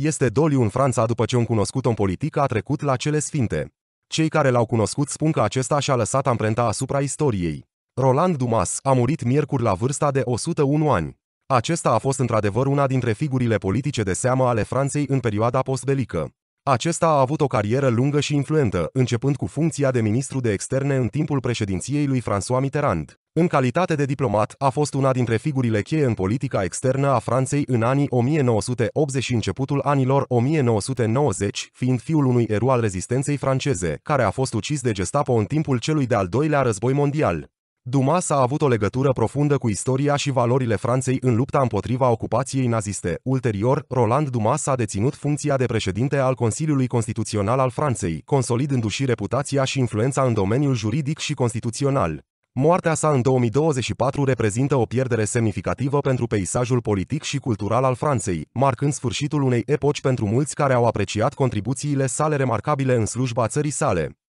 Este doliu în Franța după ce un cunoscut om politic a trecut la cele sfinte. Cei care l-au cunoscut spun că acesta și-a lăsat amprenta asupra istoriei. Roland Dumas a murit miercuri la vârsta de 101 ani. Acesta a fost într-adevăr una dintre figurile politice de seamă ale Franței în perioada postbelică. Acesta a avut o carieră lungă și influentă, începând cu funcția de ministru de externe în timpul președinției lui François Mitterrand. În calitate de diplomat, a fost una dintre figurile cheie în politica externă a Franței în anii 1980 și începutul anilor 1990, fiind fiul unui erou al rezistenței franceze, care a fost ucis de Gestapo în timpul celui de-al doilea război mondial. Dumas a avut o legătură profundă cu istoria și valorile Franței în lupta împotriva ocupației naziste. Ulterior, Roland Dumas a deținut funcția de președinte al Consiliului Constituțional al Franței, consolidându-și reputația și influența în domeniul juridic și constituțional. Moartea sa în 2024 reprezintă o pierdere semnificativă pentru peisajul politic și cultural al Franței, marcând sfârșitul unei epoci pentru mulți care au apreciat contribuțiile sale remarcabile în slujba țării sale.